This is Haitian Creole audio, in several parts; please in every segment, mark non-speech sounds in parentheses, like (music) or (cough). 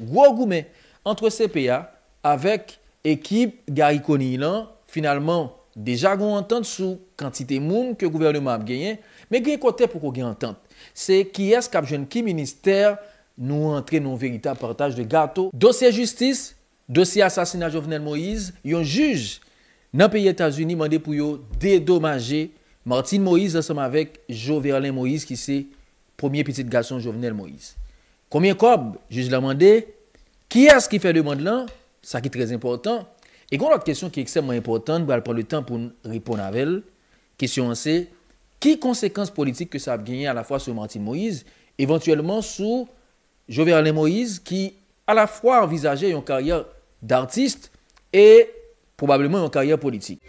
Gwo gou men, antre se pe ya, avek ekip gari koni ilan, finalman, deja goun entente sou kantite moun ke gouvernement ap genyen, me genye kote pou kou genye entente. Se ki es kap jen ki minister nou entre nou verita partaj de gato. Dosye justice, dosye asasina Jovenel Moïse, yon juj nan peye Etats-Unis, mande pou yo dedomaje Martin Moïse ansam avek Joverlin Moïse ki se premier piti de gason Jovenel Moïse. Koumyen kob, je jil amande, ki as ki fè demande lan, sa ki trèz importan, e kon lòt kèsyon ki eksem an importan, bè al pan le tan pou ripon avèl, kèsyon an se, ki konsekans politik ke sa ap genye a la fwa sou Martin Moïse, evantuellement sou Joverlin Moïse, ki a la fwa envizaje yon karyè d'artiste, e probableman yon karyè politik.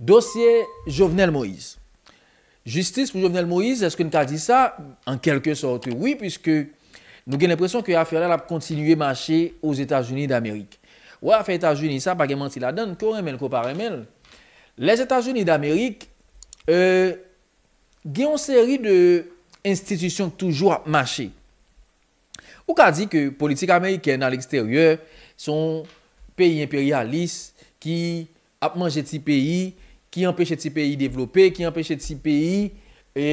Dosye Jovenel Moïse. Justice pou Jovenel Moïse, eske nou ka di sa? An kelke sorte, oui, pwiske nou gen l'impresyon ke afer lal ap kontinuye mache ouz Etat-Unis d'Amerik. Ou afe Etat-Unis sa, pa gen manti la dan, kore men, kopare men, les Etat-Unis d'Amerik gen yon seri de institisyon toujou ap mache. Ou ka di ke politik Ameriken al eksteryer son peyi imperialis ki ap manjeti peyi ki empèche ti peyi devlopè, ki empèche ti peyi e,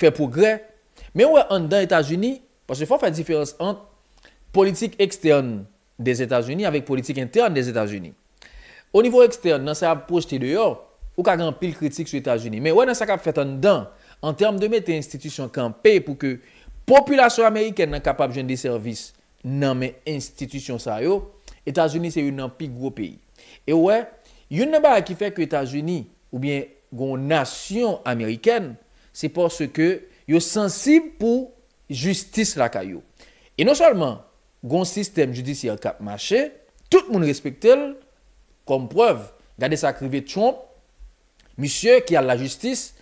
fè progrè. Men wè an dan Etat-Unis, pasè fò fè diférense an politik ekstern des Etat-Unis avèk politik intern des Etat-Unis. O nivou ekstern nan sa ap posti de yò, ou ka gan pil kritik sou Etat-Unis. Men wè nan sa kap fè tan dan, an term de mette institisyon kan pe, pou ke populasyon Ameriken nan kapap jen de servis nan men institisyon sa yo, Etat-Unis se yon nan pil gro peyi. E wè, Yon ne ba akifè kwe Etasouni ou bien goun nasyon Ameriken, se por se ke yon sensib pou justis lakay yo. E non salman goun sistem judis yon kap mache, tout moun respekte l, kom preuve, gade sa krive Trump, misye ki al la justis,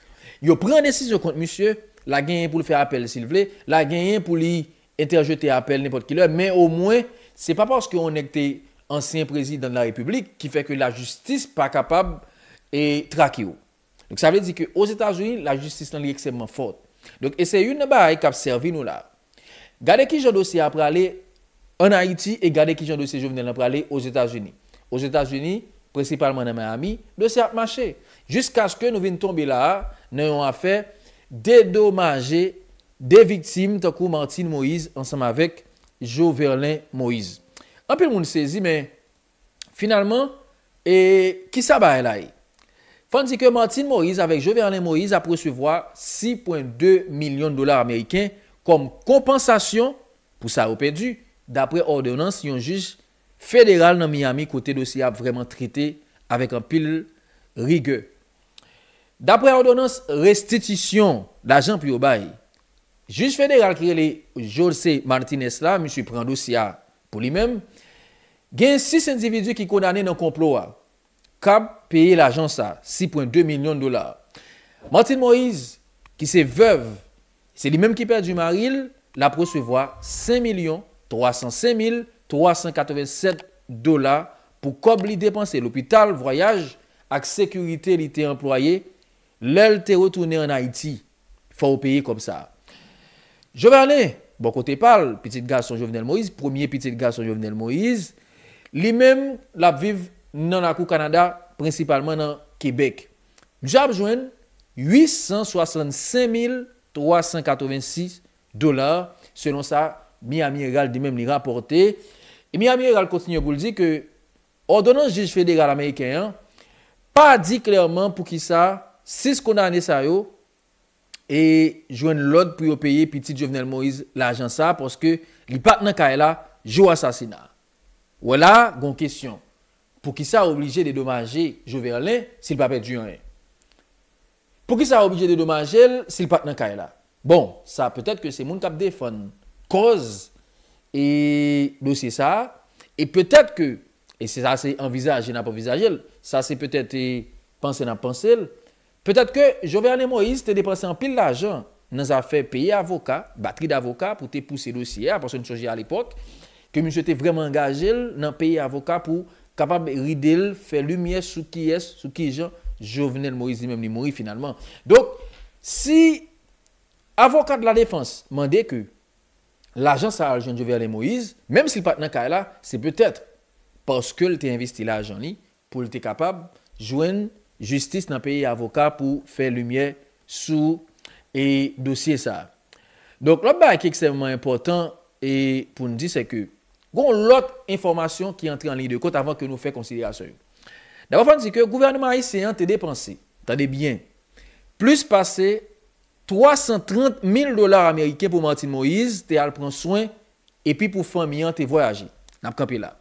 yon pren desis yo kont misye, la genyen pou l fè apel si l vle, la genyen pou li interjete apel nepot ki l, men ou mwen se pa por se ki yon ekte ansyen prezidant la republik ki fe ke la justis pa kapab e traki ou. Donc sa vè di ke ouz Etats-Unis, la justis nan li eksemman fote. Donc ese yon nan ba a e kap servi nou la. Gade ki jan dosi ap prale an Haiti e gade ki jan dosi jo vnen ap prale ouz Etats-Unis. Ouz Etats-Unis, presipalman nan Miami, dosi ap mache. Jusk aske nou vin tombe la, nou yon a fe dedomaje de vitim takou Martin Moïse ansenm avek Joverlin Moïse. Anpil moun sezi men, finalman, e kisa ba elay. Fan di ke Martin Moïse, avek Joven Alen Moïse, a prosuivwa 6.2 milyon dolar Ameriken kom kompansasyon, pou sa ou pedu, dapre ordonans yon juj federal nan Miami kote dosya vreman trite avek anpil rigwe. Dapre ordonans restitisyon la Jean Puyobay, juj federal kirele Jose Martinez la, mi sou pren dosya pou li menm, gen 6 individu ki kodane nan komploa, kab peye l'ajansa, 6.2 milyon dolar. Martin Moïse, ki se vev, se li menm ki perdi maril, la proswevoa 5.305.387 dolar pou kob li depanse l'opital, voyaj, ak sekurite li te employe, lel te rotoune an Haiti, fa ou peye kom sa. Joverne, bon kote pal, piti de gazon Jovenel Moïse, premier piti de gazon Jovenel Moïse, Li mèm l ap viv nan akou Kanada, prinsipalman nan Kebek. Mjab jwen 865.386 dolar. Selon sa, Miami Egal di mèm li raporte. E Miami Egal kontinyo goul di ke ordonans jej fede gal Amerikeyan pa di klerman pou ki sa 6 kona ane sayo e jwen l od pou yo peye piti Jovenel Moise la jan sa poske li pat nan kaela jo asasina. Ou la, gon kesyon, pou ki sa oblije de domaje Joverlin, sil pa pe diyon e. Pou ki sa oblije de domaje el, sil pa pe diyon ka e la. Bon, sa, peut-et ke se moun kap defon, koz, e dosye sa, e peut-et ke, e se sa se envizaje na pou vizaje el, sa se peut-et te panse na panse el, peut-et ke Joverlin Moïse te depanse an pil la jan, nan sa fe peye avoka, batri d'avoka, pou te pousse dosye, aposon chanje a l'epok, ke mwen se te vreman gaje l nan peye avoka pou kapab ride l, fe lumiye sou ki es, sou ki jan jovenel Moise li menm li mori finalman. Donk, si avoka de la defanse mande ke l ajan sa ajan di verle Moise, menm si l patnen ka e la, se petet paske l te investi l ajan li pou l te kapab jwen justice nan peye avoka pou fe lumiye sou e dosye sa. Donk, l ap ba ek ek se mwen important e pou n di se ke Gon lot informasyon ki entri an lini de kote avant ke nou fè konsilyasyon yon. Dabou fòn si ke gouverneman yon se yon te depanse, ta de byen, plus pase 330.000 dolar Ameriken pou Martin Moïse, te al pren soyn, epi pou fòm yon te voyaje. Namp kapi la.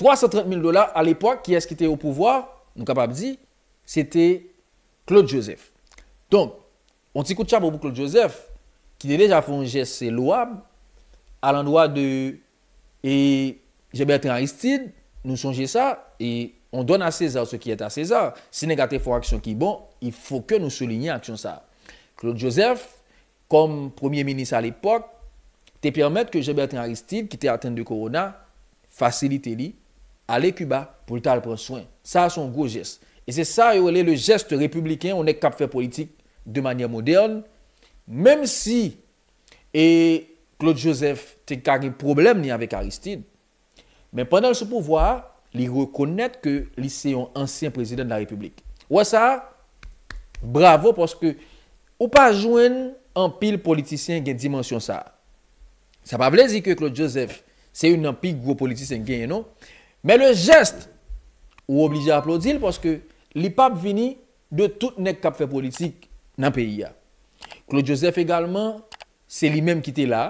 330.000 dolar al epok ki eskite ou pouvoar, nou kapap di, se te Claude Joseph. Ton, on ti koutchab ou pou Claude Joseph, ki de deja fòn jese loab, al an doa de... Et Jean-Bertrand Aristide, nous songez ça, et on donne à César ce qui est à César. Si négatif pour action qui est bon, il faut que nous soulignions action ça. Claude Joseph, comme premier ministre à l'époque, te permettre que Jean-Bertrand Aristide, qui était atteint de corona, facilite lui aller Cuba pour le prendre soin. Ça, c'est un gros geste. Et c'est ça, le geste républicain, on est cap faire politique de manière moderne, même si et Claude Joseph te kage problem ni avek Aristide, men pwennan sou pouvoar, li rekounet ke li seyon ansyen prezident la republik. Ou asa, bravo, poske ou pa jwen an pil politisyen gen dimensyon sa. Sa pa vlezi ke Claude Joseph, se yon nan pil gwo politisyen gen yon nou, men le jeste ou oblije aplodil, poske li pap vini de tout nek kapfe politik nan peyi ya. Claude Joseph egalman, se li menm ki te la,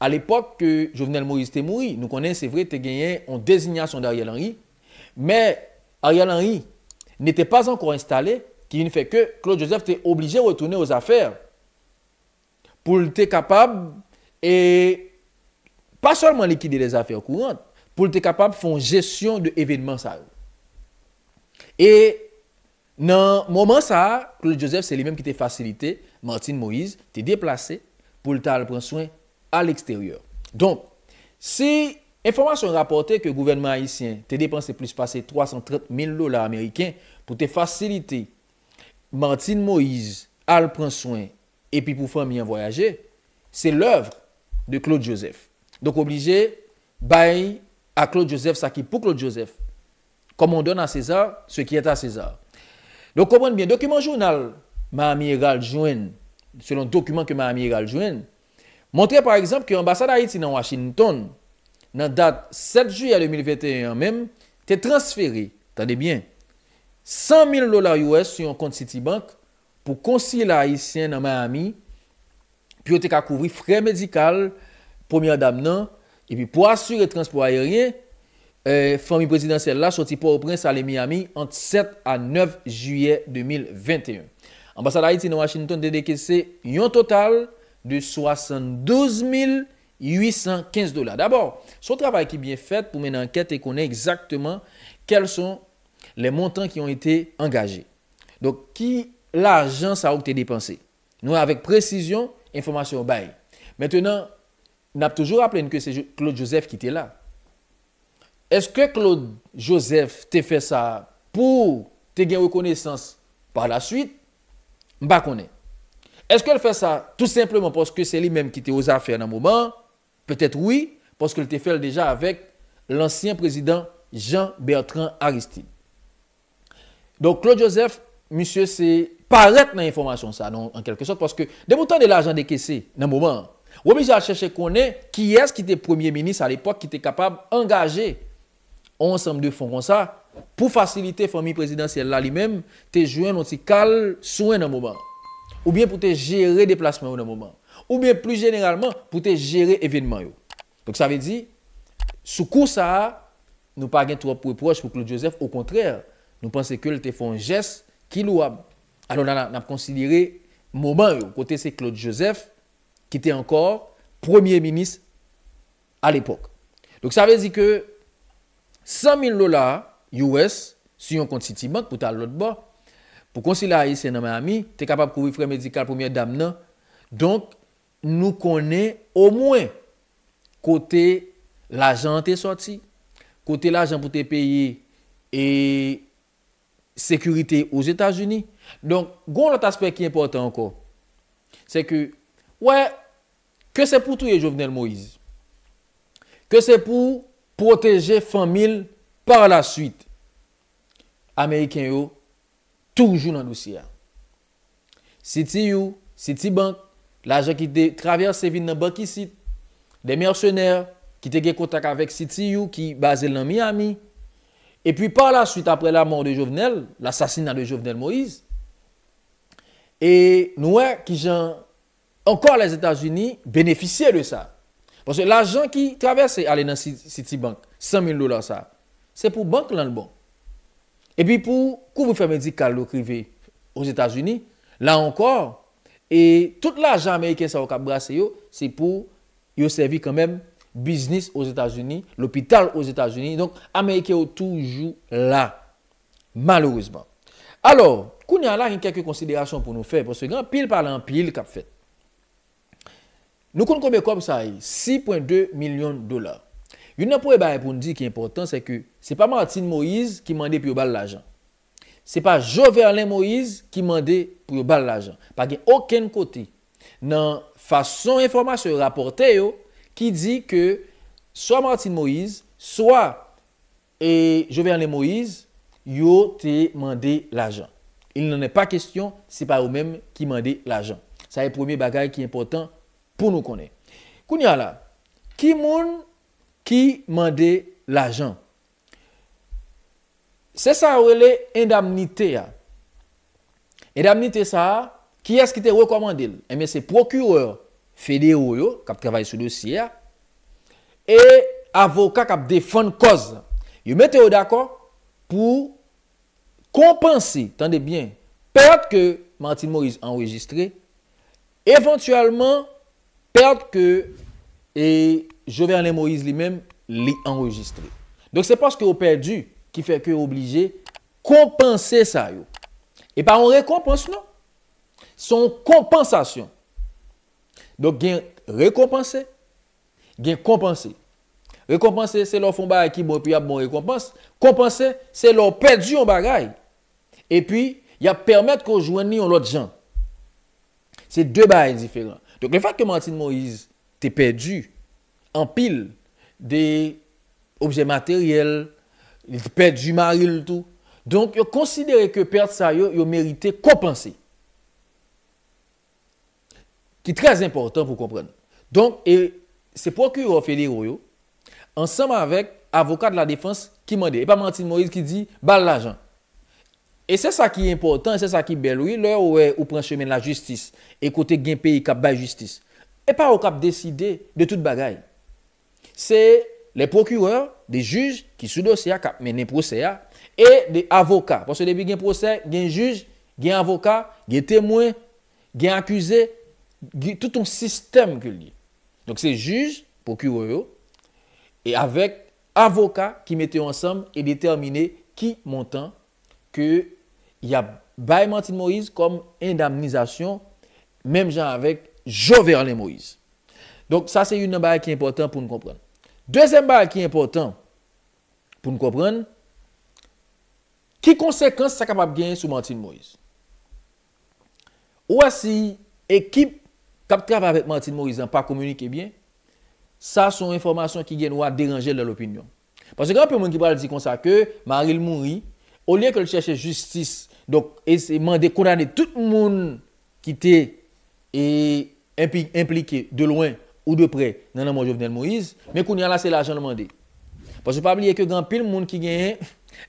à l'époque que Jovenel Moïse était mort, nous connaissons, c'est vrai, tu gagné en désignation d'Ariel Henry, mais Ariel Henry n'était pas encore installé, qui ne fait que Claude Joseph était obligé de retourner aux affaires pour être capable, et pas seulement liquider les affaires courantes, pour être capable de faire une gestion de événements. Et dans le moment ça, Claude Joseph, c'est lui-même qui t'a facilité, Martine Moïse, t'es déplacé pour le prendre soin à l'extérieur. Donc, si information rapportée que le gouvernement haïtien te dépensé plus de 330 000 dollars américains pour te faciliter Martine Moïse à le prendre soin et puis pour faire bien voyager, c'est l'œuvre de Claude Joseph. Donc obligé bail à Claude Joseph ça qui pour Claude Joseph. Comme on donne à César ce qui est à César. Donc comment bien, document journal, ma amie jouen, selon document que ma amiral jouen, Montre par exemple ki ambasade Haiti nan Washington nan dat 7 juye 2021 men te transferi. Tade bien, 100.000 lola US yon konti Citibank pou konsi la Haitien nan Miami pi yo te ka kouvri frey medikal pou mi adam nan epi pou asure transport ayerien, euh, fami prezidansel la soti pou oprense ale Miami ant 7 a 9 juye 2021. Ambasade Haiti nan Washington dedeke se yon total de 72 815 dollars. D'abord, son travail qui est bien fait pour mener une enquête et connaître exactement quels sont les montants qui ont été engagés. Donc, qui l'argent a été dépensé? Nous, avec précision, information bail. Maintenant, n'a toujours rappelé que c'est Claude Joseph qui était là. Est-ce que Claude Joseph t'a fait ça pour te gagner reconnaissance par la suite? Je bah, ne Est-ce que elle fait ça tout simplement parce que c'est elle-même qui était aux affaires nan moment? Peut-être oui, parce qu'elle était faite déjà avec l'ancien président Jean-Bertrand Aristide. Donc Claude Joseph, monsieur, c'est pas l'être nan information ça, non, en quelque chose, parce que de bouton de l'argent décaissé nan moment, woumise a cherché qu'on ait qui est-ce qui était premier ministre à l'époque, qui était capable d'engager ensemble deux fonds comme ça, pour faciliter la famille présidentielle-là lui-même, tes joueurs n'ont-ils qu'à le souhait nan moment? Ou byen pou te jere deplasman yo nan mouman. Ou byen plus generalman pou te jere evenman yo. Dok sa ve di, sou kou sa a, nou pa gen tou ap preproj pou Claude Joseph. Ou kontrèr, nou pense ke l te fon jes ki lou ap. Ano nan ap konsidere mouman yo. Kote se Claude Joseph ki te ankor premier ministre al epok. Dok sa ve di ke 100.000 lola yowes si yon konti ti mank pou ta lot ba. pou konsila yi se nan mè ami, te kapap kouvi fre medikal pou mè dam nan. Donk, nou konè ou mwen, kote la jan te sorti, kote la jan pote peye e sekurite ou Zeta Jouni. Donk, goun lot aspek ki important anko, se ke, wè, ke se pou tou ye jovenel Moise? Ke se pou proteje famil par la suite? Ameriken yo, Toujou nan nou siya. City You, City Bank, la jen ki te traverse vin nan baki sit, de mersyoner, ki te ge kontak avek City You, ki base nan Miami, e pi pa la suite apre la moun de Jovenel, l'assasina de Jovenel Moïse, e nouè ki jen, ankon les Etats-Unis, beneficie de sa. Ponsè la jen ki traverse alè nan City Bank, 100 000 $ sa, se pou bank lan bank. E pi pou kou pou fè medik kalou krive ou Zeta Zuni, la ankor e tout la ajan Amerike sa wakap brase yo se pou yo servi kanmem biznis ou Zeta Zuni, l'opital ou Zeta Zuni, donk Amerike ou toujou la. Malouzman. Alors, kou ni alak yon kèk yo konsidèasyon pou nou fè, pou segan pil palan pil kap fèt. Nou kon koube kob sa yon, 6.2 milyon dolar. Yon nan pou e baye pou nou di ki important se ke se pa Martin Moïse ki mande pou yo bal lajan. Se pa Joverlin Moïse ki mande pou yo bal lajan. Pake oken kote nan fason informasyon raporte yo ki di ke so Martin Moïse, so a e, Joverlin Moïse, yo te mande lajan. Il nan e pa kestyon, se pa ou menm ki mande lajan. Sa e pwemi bagay ki important pou nou konen. Kouni ala, ki moun ki mande lajan? Se sa wè lè endamnite ya. Endamnite sa a, ki yas ki te rekomande el? Eme eh se prokureur federo yo, kap travaye sou dosye ya, e avoka kap defon koz. Yo mette yo d'akor, pou kompensi, tande bien, perot ke Martin Moïse enregistre, evantualman, perot ke e Jovene Moïse li men, li enregistre. Donk se paske yo perdu, ki fè kè oblije kompense sa yo. E pa an rekompense nou. Son kompensasyon. Dok gen rekompense, gen kompense. Rekompense, se lò fon bagay ki bon, pi ap bon rekompense. Kompense, se lò pedu yon bagay. E pi, yap permèt kò jouni yon lot jan. Se dè bagay diferent. Dok le fè kè Martin Moïse, te pedu an pil de objè materyèl, il pèd jumari loutou. Donk yo konsidere ke pèd sa yo, yo mèrite kompansi. Ki trèz important pou kompren. Donk, se prokure o fèdè ro yo, ansèm avèk avokat la defans ki mandè. E pa mantin mori ki di, bal la jan. E sè sa ki important, e sè sa ki beloui, lè ouè ou pran chemèn la justis, e kote gen peyi kap bay justis. E pa ou kap deside de tout bagay. Se... Le prokureur, de juj, ki sou dosya kap menen proseya, e de avoka. Pon se debi gen prose, gen juj, gen avoka, gen temwen, gen akuse, tout un sistem ke li. Donk se juj, prokureur yo, e avek avoka ki mette ansam e determine ki montan ke y a baymantin Moïse kom endamnizasyon menm jan avek Joverne Moïse. Donk sa se yon nabaye ki important pou nou komprenn. Dezen bal ki important pou nou kopren, ki konsekans sa kapap gen sou Martine Moïse? Ou a si ekip kap traf avet Martine Moïse an pa komunike bien, sa son informasyon ki gen ou a deranje lè l'opinyon. Pas se grap yon moun ki pral di konsa ke, Maril Mourie, ou liye ke lè chèche justice, do ek se mande konane tout moun ki te implike de louen, ou de pre nananman jo vnen Moïse, men koun yala se la ajan nanman de. Pas yo pa bli ek yo gant pil moun ki genyen,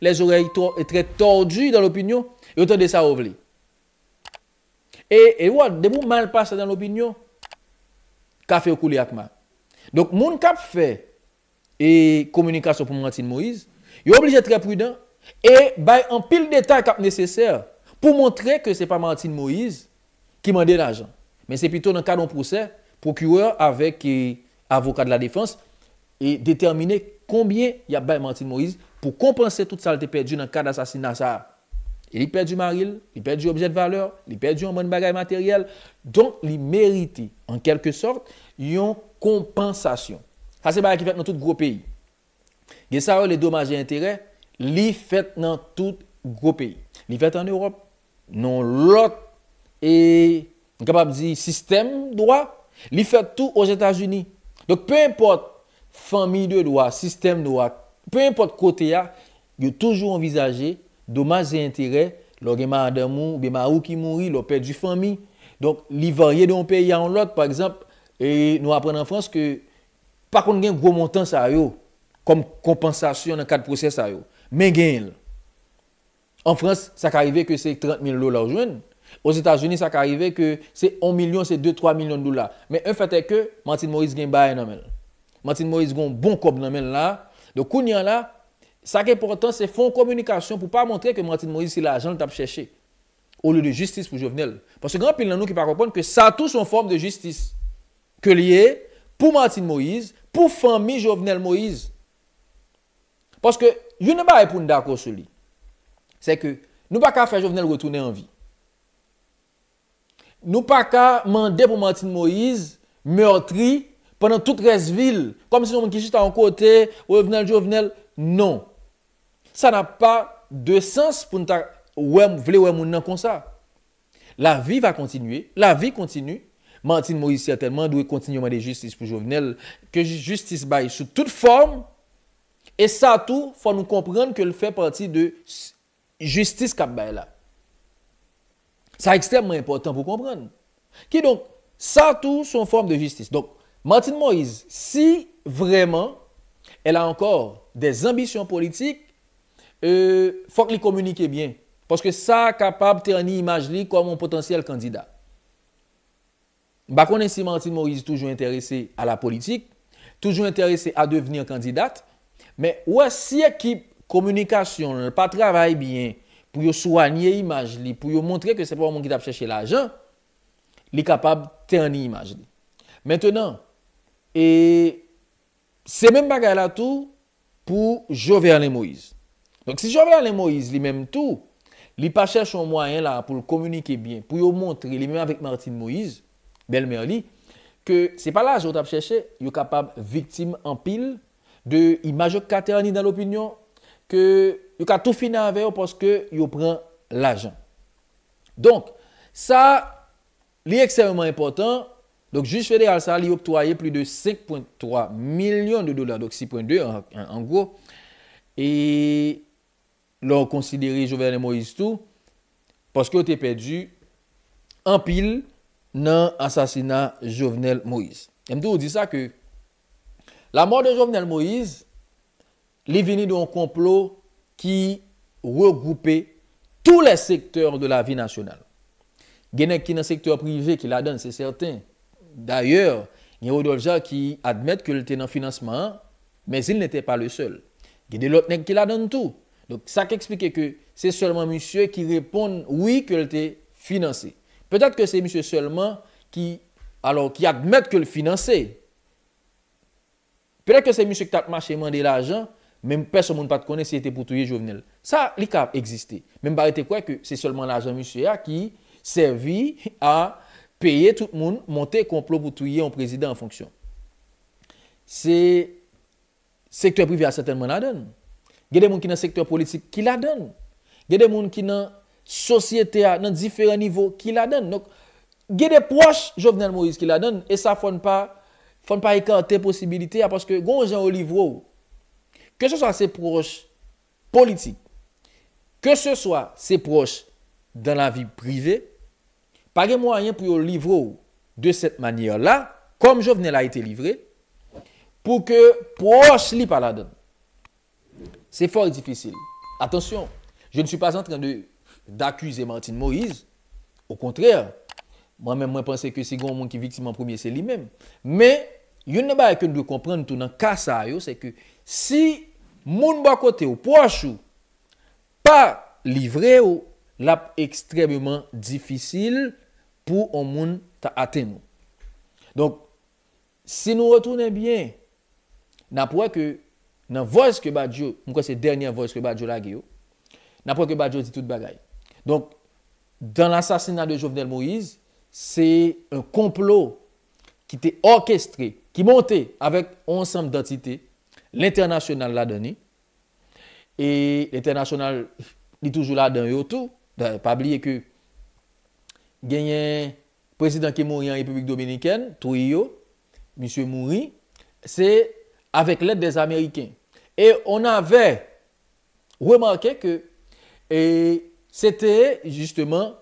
les ore yi tre tordi dan l'opinyon, yo ton de sa wav li. E wad, de moun mal pa sa dan l'opinyon, kafe ou kou li akman. Donk moun kap fe, e komunikasyon pou mantin Moïse, yo oblije tre prudent, e bay an pil detay kap neseser, pou montre ke se pa mantin Moïse, ki mande l'ajan. Men se pito nan kadon prouser, Prokureur avèk euh, avoka de la défense et déterminer kombien y ap baye mantine Moïse pou kompense tout salte perdi nan kade asasin Nassar. Li perdi maril, li perdi objek de valeur, li perdi yon mwen bagay materiel, don li merite en kelke sort yon kompensasyon. Sa se baye ki fèt nan tout gro peyi. Ge sa ou le domaj et intérêt, li fèt nan tout gro peyi. Li fèt an Europe, non lot et nkabab di sistem doa Li fè tout ou jatajouni. Donk pe import, fami de ou a, sistem de ou a, pe import kote ya, yo toujou envizaje, do ma zi entere, lo gen ma ademou, gen ma ou ki mouri, lo pe di fami. Donk li varye donk pe ya ou lot, par exemple, e, nou apren an Frans ke, pakoun gen gro montan sa yo, kom kompansasyon an kat proses sa yo. Men gen el. An Frans, sa ka arrive ke se 30.000 lor la ou jwen, Os Etats-Unis, sa ka arrive ke se 1 milyon, se 2-3 milyon do la. Me en fete ke, Martin Moïse gen bae nan men. Martin Moïse gen bon kop nan men la. Do koun yan la, sa ke portan se fon komunikasyon pou pa montre ke Martin Moïse si la jan tap chèche. Ou lè de justice pou Jovenel. Pon se gran pil nan nou ki pa kompon ke sa tou son form de justice. Ke liye pou Martin Moïse, pou fami Jovenel Moïse. Pon se yo ne ba epoun dako sou li. Se ke nou ba ka fè Jovenel retounen an vi. Nou pa ka mande pou Martin Moïse, meotri, pwennan tout res vil, kom si nou mwen ki jist an kote, wèvnel, jowvenel, non. Sa na pa de sens pou nou ta wèm, vle wèmoun nan konsa. La vi va kontinue, la vi kontinue, Martin Moïse certainman dwe kontinu man de justice pou jowvenel, ke justice baye sou tout form, e sa tou, fwa nou komprende ke l fè parti de justice kap baye la. Ça extrêmement important pour comprendre. Qui donc, ça tout son forme de justice. Donc, Martine Moïse, si vraiment elle a encore des ambitions politiques, il euh, faut qu'elle communique bien. Parce que ça, capable de tenir l'image comme un potentiel candidat. Bah, on si Martine Moïse toujours intéressée à la politique, toujours intéressée à devenir candidate, mais ouais, si équipe communication ne travaille pas bien, pou yo souanye imaj li, pou yo montre ke se pa waman ki tap chèche la jan, li kapab tè an ni imaj li. Mètenan, e, se mèm bagay la tou, pou Joverle Moïse. Donc si Joverle Moïse li mèm tou, li pa chèche son mwayen la pou l'kommunike bien, pou yo montre li mèm avèk Martine Moïse, bel mèr li, ke se pa la jo tap chèche, yo kapab viktim an pil, de imajok kater ni dan l'opinyon, yo ka tou finan veyo paske yo pran l'ajan. Donk, sa li ekseveman impotant, donk, juj fede al sa li yo ptoye pli de 5.3 milyon de dolar, donk, 6.2 en gro, e lor konsidere Jovenel Moïse tou, paske yo te pedu, an pil nan asasina Jovenel Moïse. Mdou, di sa ke, la mor de Jovenel Moïse, li veni do an komplot ki regoupe tout les secteurs de la vie nationale. Genèk ki nan sekteur privé ki la donne, se certain. D'ailleurs, yon yon do lja ki admèt ke lè tè nan financement, mèz il nè tè pa lè seul. Genèk ki la donne tout. Donc, sa ki expliqué ke, se seulement monsieur ki réponde oui ke lè tè financé. Peut-être ke se monsieur seulement ki admèt ke lè financé. Peut-être ke se monsieur ki tatmache mèndè l'agent, Mem person moun pat konen si ete pou touye jovenel. Sa li ka existe. Mem bare te kwe ke se solman la ajan moun se a ki servi a peye tout moun monte komplo pou touye an prezident an fonksyon. Se sektwen privye a saten moun a den. Gede moun ki nan sektwen politik ki la den. Gede moun ki nan sosyete a nan diferent nivou ki la den. Nok gede proche jovenel moun ki la den. E sa fon pa fon pa e ka te posibilite a paske gwa jen ou livro ou que ce soit ses proches politiques, que ce soit ses proches dans la vie privée, pas de moyens pour livrer de cette manière-là, comme Jovenel a été livré, pour que proche li par la donne. C'est fort difficile. Attention, je ne suis pas en train d'accuser Martine Moïse. Au contraire, moi-même, moi, je pense que c'est le monde qui victime en premier, c'est lui-même. Mais, il y a une que nous comprendre tout dans le cas, c'est que si moun bakote ou pwa chou, pa livre ou, lap ekstremement difisil pou o moun ta atenou. Donk, si nou rotounen byen, nan pwa ke nan voyske badjo, mwen kwa se denyen voyske badjo la geyo, nan pwa ke badjo ti tout bagay. Donk, dan l'assasina de Jovenel Moïse, se un complot ki te orkestre, ki monte avèk onsamb datite, l'internasyonal la dani. Et l'internasyonal (laughs) li toujou la dan yo tou, pabliye ke genyen prezident ke mouni an Republik Dominikèn, Trouillot, M. Mouni, se avèk lèd des Amerikèn. Et on avè wèmarke ke e se te jistèman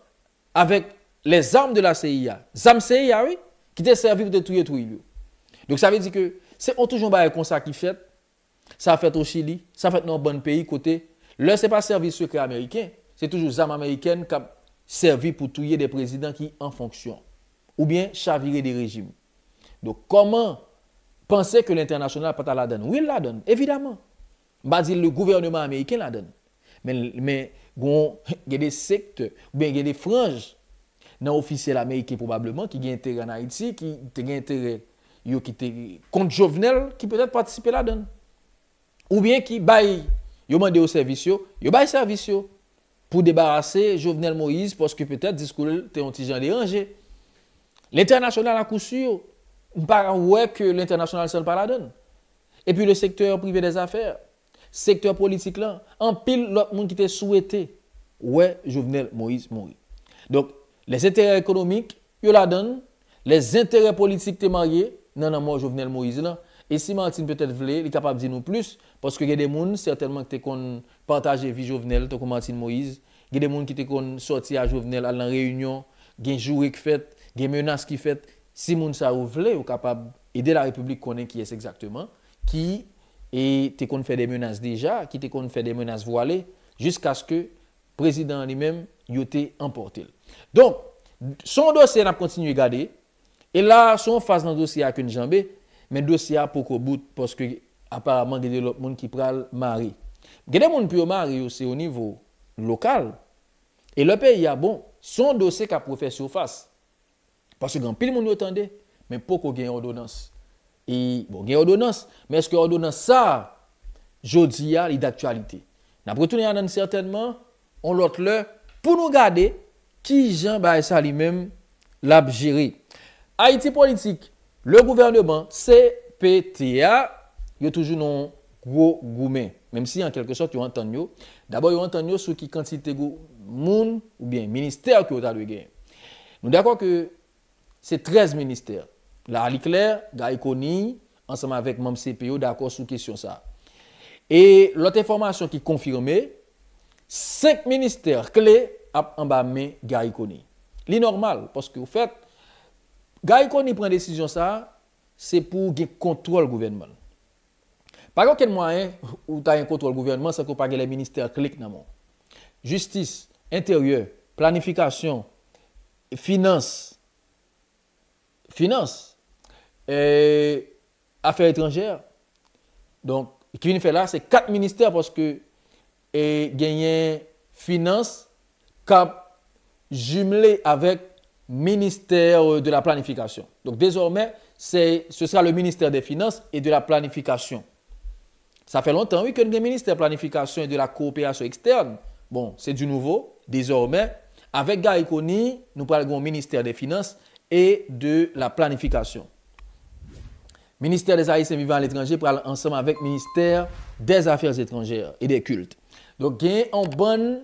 avèk lè zanm de la CIA. Zanm CIA, oui, ki te servi pou detrouillot Trouillot. Donc sa vè di ke se ontoujoun ba yè e konsakli fèt Sa fèt ou Chili Sa fèt nan bonn peyi kote Le se pa servis sekre Ameriken Se toujou zam Ameriken Kam servi pou touye de prezident ki an fonksyon Ou bien chavire de rejim Do koman Pense ke l'internasyonal pata la den Ouye la den, evidaman Badil le gouvernement Ameriken la den Men (laughs) gen de sekte Ou bien gen de frange Nan ofisiel Ameriken probableman Ki gen tere en Haiti Ki gen tere yo ki te kont jovenel Ki peutet patisipe la den Ou byen ki bayi yo mande yo servisyo, yo bayi servisyo pou debarase Jovenel Moïse poske petèd diskou te ontijan li anje. L'internasyonal akousyo, ou paran wè ke l'internasyonal selle pa la don. E pi le sektor privè des affèr, sektor politik lan, an pil lòk moun ki te souwete, wè Jovenel Moïse mori. Don, les intérêts économiques, yo la don, les intérêts politik te marie, nan nan mò Jovenel Moïse lan, E si Martine peut-être vle, li kapab di nou plus, paske gen de moun certainman ki te kon partaje vi Jovenel, to kon Martine Moïse, gen de moun ki te kon sorti a Jovenel, al nan reyunyon, gen jurek fèt, gen menas ki fèt, si moun sa ou vle ou kapab ede la Republik konen ki es exactement, ki te kon fè de menas deja, ki te kon fè de menas voale, jisk aske prezident li men yote emportil. Don, son dosye nap kontinu e gade, e la son faz nan dosye akoun jambè, men dosi a pou ko bout poske aparamant gede lop moun ki pral mari. Gede moun pi yo mari yo se o nivou lokal e lop e ya bon son dosi ka profe soufas poske gan pil moun yo tende men pou ko gen yon donans e bon gen yon donans, men eske yon donans sa jodi ya li d'aktualite nan pritouni anan certainman on lot le pou nou gade ki jan ba esa li men l ap jiri Haiti politik Le gouvernement CPTA yo toujou nou gwo goumen. Mem si an kelke chot yo antanyo. Dabou yo antanyo sou ki kantite gou moun ou bien minister ki yo talwe gen. Nou d'akwa ke se trez minister. La Ali Kler, Gaye Koni, ansanman vek mam CPO d'akwa sou kesyon sa. E lote formasyon ki konfirme, sek minister kle ap anba men Gaye Koni. Li normal, poske ou fet, Gaye kon ni pren desisyon sa, se pou gen kontrol gouvenman. Par kon ken mwen, ou ta gen kontrol gouvenman, se ko pa gen le minister klik nan moun. Justice, interye, planifikasyon, finance, finance, e, afer etranjer, don, ki vin fè la, se kat minister poske e genyen finance, ka jimle avèk ministère de la planification. Donc désormais, ce sera le ministère des Finances et de la planification. Ça fait longtemps, oui, que le ministère de planification et de la coopération externe, bon, c'est du nouveau, désormais. Avec Gaïconi, nous parlons ministère des Finances et de la planification. Ministère des Haïtiens Vivants à l'étranger parle ensemble avec ministère des Affaires étrangères et des cultes. Donc, il y a une bonne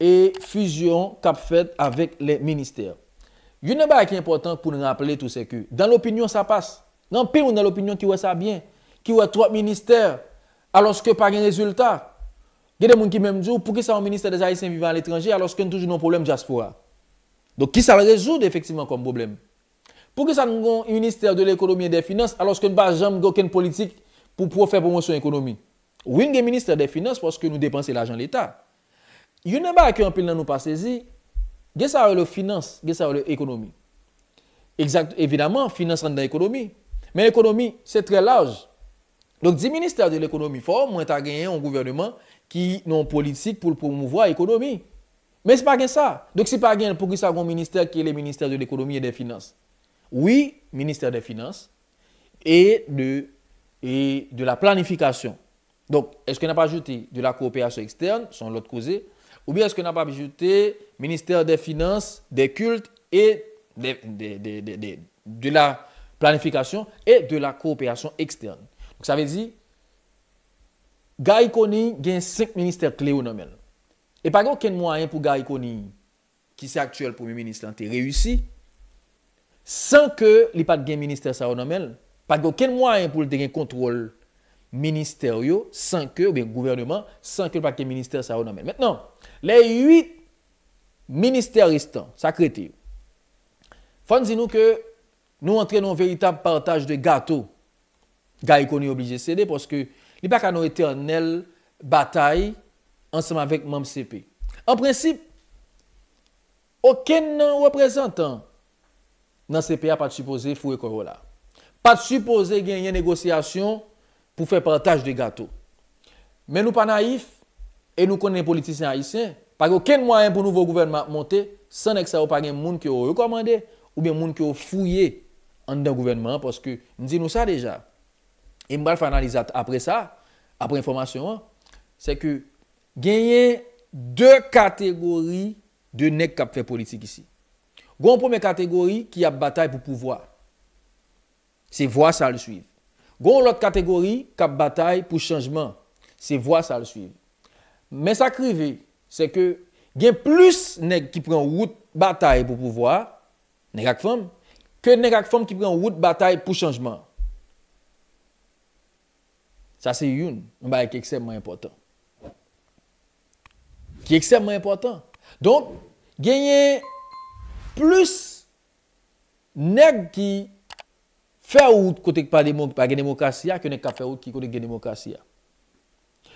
et fusion qu'a fait avec les ministères. Yon ne ba a ki important pou nan aple tout se ku. Dan l'opinyon sa pas. Nan pi ou nan l'opinyon ki wè sa bien. Ki wè trot minister aloske pa gen rezultat. Gen de moun ki menm djou pou ki sa yon minister de zayi sen vive an l'étranger aloske nou toujoun yon problem jaspoura. Don ki sa rezoud efektivman kom problem. Pou ki sa nou yon minister de l'ekonomi et de finance aloske nou pa janm goken politik pou pou fè promosyon ekonomi. Ou yon gen minister de finance pwoske nou depanse l'ajan l'état. Yon ne ba a ki yon pil nan nou pa sezi. Qu'est-ce que le finance, qu'est-ce l'économie Exact, évidemment, finance dans l'économie. Mais l'économie, c'est très large. Donc, 10 ministères de l'économie, faut ont a un gouvernement qui non politique pour promouvoir l'économie. Mais ce n'est pas ça. Donc, ce n'est pas gain pour que ça un ministère qui est le ministère de l'économie et des finances. Oui, ministère des finances et de, et de la planification. Donc, est-ce qu'on n'a pas ajouté de la coopération externe, son l'autre causé, Ou bi eske nan pa bijoute minister de finance, de kult, de la planifikasyon, e de la kooperasyon ekstern. Sa vezi, Gaikoni gen 5 minister kle ou nomel. E pa gen ken mwayen pou Gaikoni, ki se aktuel pou mi minister, an te reyusi, san ke li pat gen minister sa ou nomel, pa gen ken mwayen pou li de gen kontrol Ministèryo, sankè, ou gen gouvernement, sankè pa ke ministèr sa ou nan men. Mèt nan, lè yuit ministèristan, sakrétè. Fon zin nou ke nou antren nou veritab partaj de gato. Ga yi kon yi oblije sèdè, porske li pa ka nou eternel batay ansèm avèk mam CP. An prensip, oken nan reprezentan nan CP a pat supose fwe korola. Pat supose gen yen negosyasyon. pou fè partaj de gato. Men nou pa naif, e nou konnen politisyen haisyen, pake ou ken mwayen pou nouvo gouvenman monte, san ek sa ou pake moun ki ou rekomande, ou moun ki ou fouye an den gouvenman, poske mdino sa deja. E mbal fè analizat apre sa, apre informasyon, se ke genyen de kategori de nek kap fè politik isi. Gon pou mwen kategori ki ap batay pou pouvoa. Se voa sa le suivi. Gon lot kategori kap batay pou chanjman. Se vwa sa le suivi. Men sa krive, se ke gen plus neg ki pren wout batay pou pouvwa, neg ak fom, ke neg ak fom ki pren wout batay pou chanjman. Sa se yun, mba ek eksemman important. Ek eksemman important. Don, gen yen plus neg ki... Fè ou kotek pa gen demokrasya, konek ka fè ou ki kotek gen demokrasya.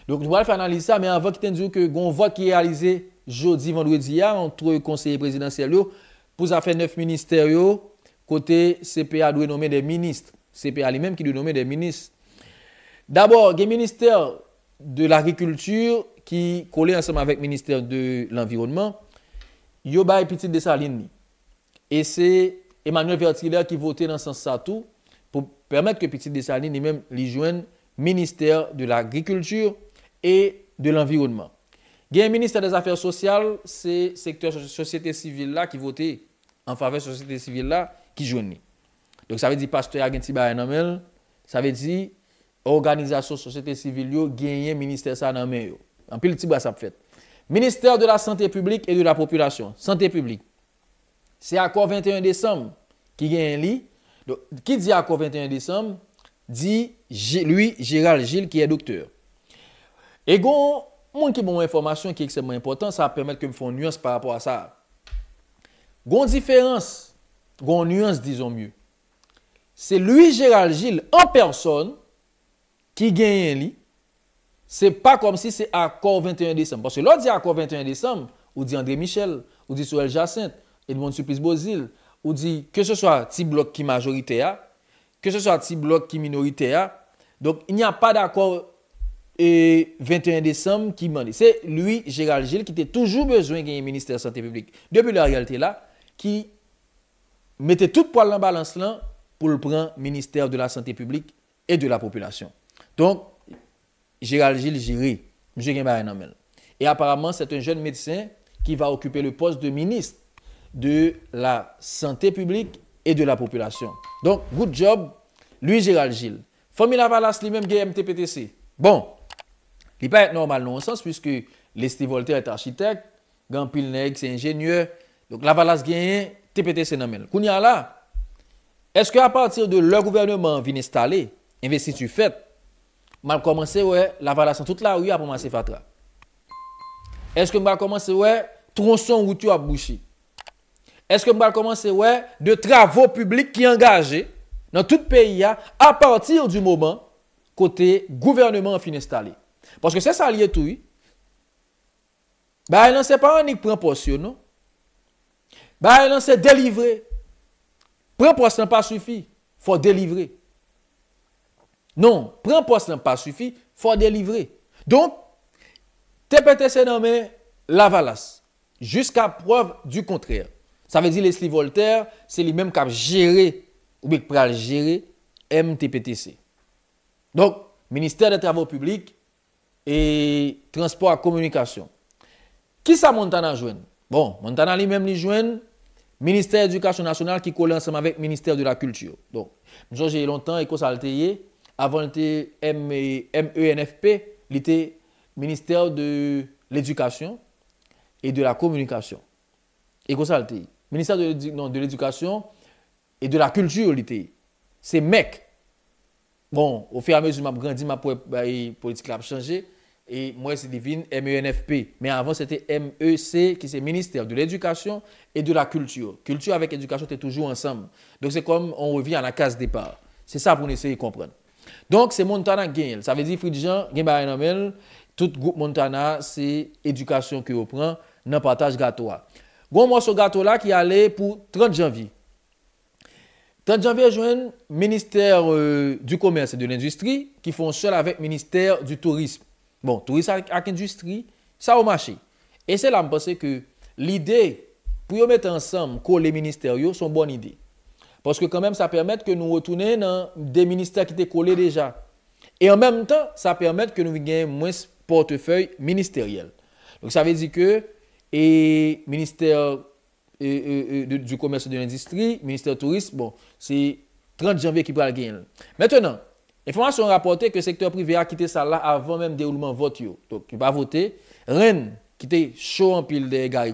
Donk nou wale fè analize sa, men avan ki ten diyo ke gon vwa ki realize jodi, vendredi ya, antre konseye prezidentsel yo, pou zafè neuf minister yo, kote CPA dwe nomen de minist. CPA li menm ki dwe nomen de minist. Dabor, gen minister de l'agrikulture, ki kole ansam avèk minister de l'environnement, yo bay piti de sa lin mi. E se Emmanuel Vertiler ki vote nan sansa tou, permèt ke piti desalini ni mèm li jwen Ministère de l'agriculture et de l'environnement. Gè yè Ministère des affaires sociales, se sektèr société civile la ki votè en favec société civile la ki jwen ni. Donk sa ve di Pasteur yè gen tibè anamèl, sa ve di Organisation Société Civile yò gè yè Ministère sanamèl yò. Anpil tibè sa pfèt. Ministère de la santé publique et de la population. Santé publique. Se akor 21 décembre ki gè yè li, Ki di akor 21 Desem, di lui Gérald Gilles ki e doktor. E gon, moun ki moun informasyon ki eksemen moun impotant, sa a pemet ke mifon nyans par apor a sa. Gon diferans, gon nyans dizon myou. Se lui Gérald Gilles en person ki genyen li, se pa kom si se akor 21 Desem. Paske lò di akor 21 Desem, ou di André Michel, ou di Souheil Jacinthe, et moun Suplice Bozil, ou dit que ce soit petit bloc qui majoritaire, que ce soit petit bloc qui minoritaire. Donc, il n'y a pas d'accord e, et 21 décembre qui dit. C'est lui, Gérald Gilles, qui était toujours besoin d'un ministère de la Santé publique. Depuis la réalité là, qui mettait tout poil en balance là pour le prendre ministère de la Santé publique et de la population. Donc, Gérald Gilles Giri, M. Et apparemment, c'est un jeune médecin qui va occuper le poste de ministre de la sante publik e de la populasyon. Donk, good job, Louis Gérald Gilles. Fon mi la valas li men gèm TPTC. Bon, li pa et normal nou ansans pwiske Lesté Voltaire et architek, gèm pilnèk, sè ingènyè, donk la valas gèm TPTC nan men. Koun ya la, eske a patir de le gouvernement vin estalè, investi tu fèt, mal komanse wè la valas an tout la wè apomanse fatra. Eske mal komanse wè tronson woutou ap bouchi. Eske mbal komanse wè de travò publik ki engaje nan tout peyi ya a patir du moman kote gouvernement fin installe. Paske se sa liye toui, bay nan se paranik premposyo, non? Bay nan se delivre. Premposyan pa sufi, fò delivre. Non, premposyan pa sufi, fò delivre. Don, tepetese nan men la valas, jiska proub du kontreer. Ça veut dire Leslie Voltaire, c'est lui-même qui a géré, ou qui a géré MTPTC. Donc, ministère des Travaux publics et Transport et Communication. Qui ça Montana joint Bon, Montana lui-même lui ministère de l'Éducation nationale qui colle ensemble avec ministère de la Culture. Donc, j'ai longtemps et ça avant le MENFP, e il ministère de l'Éducation et de la Communication. Et ça ministère de l'éducation et de la culture, C'est mec. Bon, au fur et à mesure, j'ai grandi, ma bah, politique a changé. Et moi, c'est divine MENFP. Mais avant, c'était MEC, qui c'est ministère de l'éducation et de la culture. Culture avec éducation, c'est toujours ensemble. Donc, c'est comme on revient à la case départ. C'est ça pour essayer de comprendre. Donc, c'est Montana Gain. Ça veut dire, Fridjan, Gain tout groupe Montana, c'est éducation que reprend dans partage gâteau moi, ce gâteau là qui allait pour 30 janvier. 30 janvier, un ministère euh, du commerce et de l'industrie qui fonctionne avec ministère du tourisme. Bon, tourisme avec, industrie, ça au marché. Et c'est là que je pense que l'idée pour mettre ensemble les ministériaux, sont une bonne idée. Parce que quand même, ça permet que nous retournions dans des ministères qui étaient collés déjà. Et en même temps, ça permet que nous gagnions moins de portefeuille ministériel. Donc ça veut dire que et ministère du commerce et de l'industrie, ministère du tourisme, bon, c'est 30 janvier qui prend le gagner. Maintenant, information rapportée que le secteur privé a quitté ça là avant même déroulement vote. Donc, il va voter. Rennes, qui était chaud en pile de Gary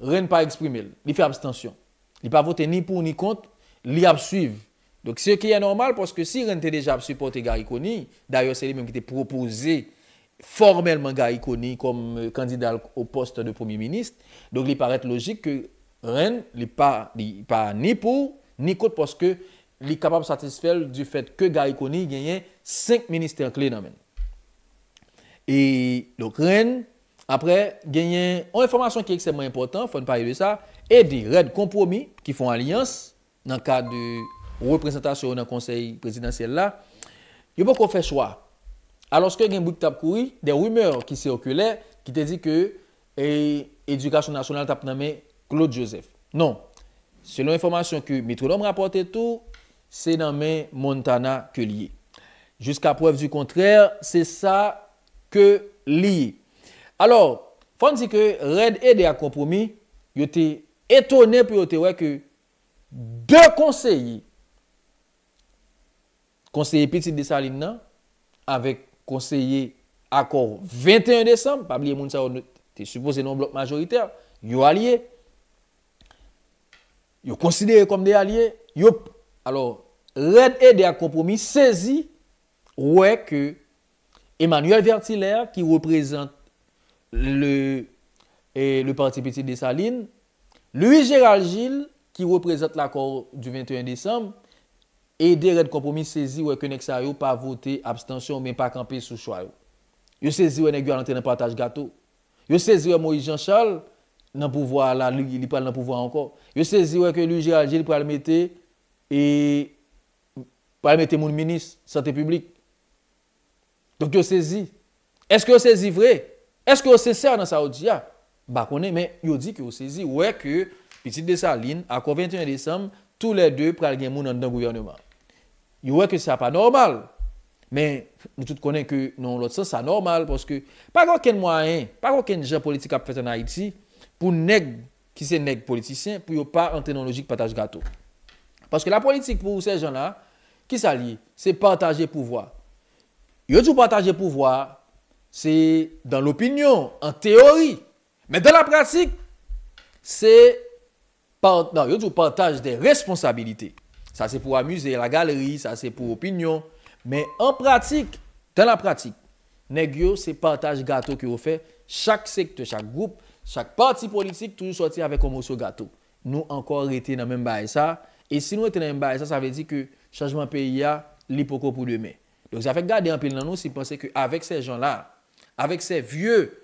Rennes n'a pas exprimé, il fait abstention. Il pas voté ni pour ni contre, il a suivi. Donc, ce qui est normal, parce que si Rennes était déjà supporté Gariconi, d'ailleurs, c'est lui-même qui était proposé Formelman Gaikoni Kom kandidal euh, Ou poste de premier ministre Don li parete logik Ke ren li pa ni pou Ni kote poske Li kapab satisfel Du fet ke Gaikoni Genyen 5 minister kli nan men E doke ren Apre genyen Ou informasyon ki eksemen important Fon pari de sa E di red kompromi Ki fon alians Nan ka de Representasyon nan konsey Prezidentiel la Yo pou kon fe chwa aloske gen bouk tap koui, den wimeur ki se okule, ki te di ke, e, edukasyon nasyonal tap nanme, Claude Joseph. Non, selon informasyon ke metronom rapote tou, se nanme Montana ke liye. Juska pref du kontrèr, se sa ke liye. Alors, fon di ke, red e de ak kompromi, yo te etone pou yo te weke, yo te de konseyi, konseyi piti de sa lin nan, avek, konseye akor 21 Desembe, Pabliye Mounsa ou te suppose nan blok majoriter, yo alye, yo konsidere kom de alye, yo, alor, ren e de akompromis sezi, wè ke Emmanuel Vertilèr, ki reprezente le parti petit de Saline, Louis Gérald Gilles, ki reprezente l'akor du 21 Desembe, E de red kompromis sezi wè ke nek sa yo pa vote abstansyon men pa kampe sou chwa yo. Yo sezi wè nek yo alante nan pataj gato. Yo sezi wè Moïse Jean Charles nan pouvoi ala, li pal nan pouvoi anko. Yo sezi wè ke Louis Gérald Gilles pral mette e, moun minis, sante publik. Donk yo sezi. Eske yo sezi vre? Eske yo se ser nan sa ou di ya? Bakone men yo di ki yo sezi wè ke Petite de Saline akon 21 Desem tous le de pral gen moun an dan gouvernement. Yo wè ke sa pa normal Men nou tout konen ke nou lòt san sa normal Paske pa kòkèn mwaen Pa kòkèn jen politik ap fèten a iti Pou neg ki se neg politikien Pou yo pa an tenon logik pataj gato Paske la politik pou se jen la Ki sa li? Se pataj de pouvoi Yo tou pataj de pouvoi Se dan l'opinyon, an teori Men dan la pratik Se non, Yo tou pataj de responsabilite Sa se pou amuse la galeri, sa se pou opinyon. Men en pratik, ten la pratik, negyo se partaj gato ki ou fe, chak sekt, chak group, chak parti politik, toujou soti ave komosyo gato. Nou ankor rete nan men mba esa, e si nou ete nan mba esa, sa ve di ke chanjman peyi ya, li poko pou demen. Donc sa fe gade anpil nan nou si pense ke avek se jan la, avek se vieux,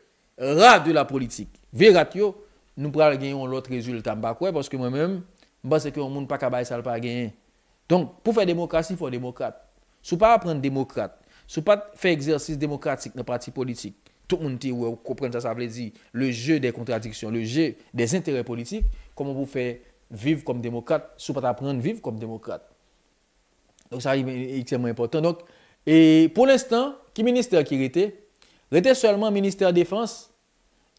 ra de la politik, virat yo, nou pral genyon lout rezultat mba kwe, poske mwen men, mba se ke moun pakabay salpa genyen, Donk pou fè demokrasi fè ou demokrat. Sou pa apren demokrat. Sou pa fè eksersis demokratik nan parti politik. Tout moun ti wè ou kou pren ta sa vlezi. Le jè des kontradiksyon. Le jè des intérêt politik. Kou moun pou fè viv kom demokrat. Sou pa apren viv kom demokrat. Donk sa yè eksemen important. Et pou l'instant, ki minister ki rete? Rete seulement minister défense.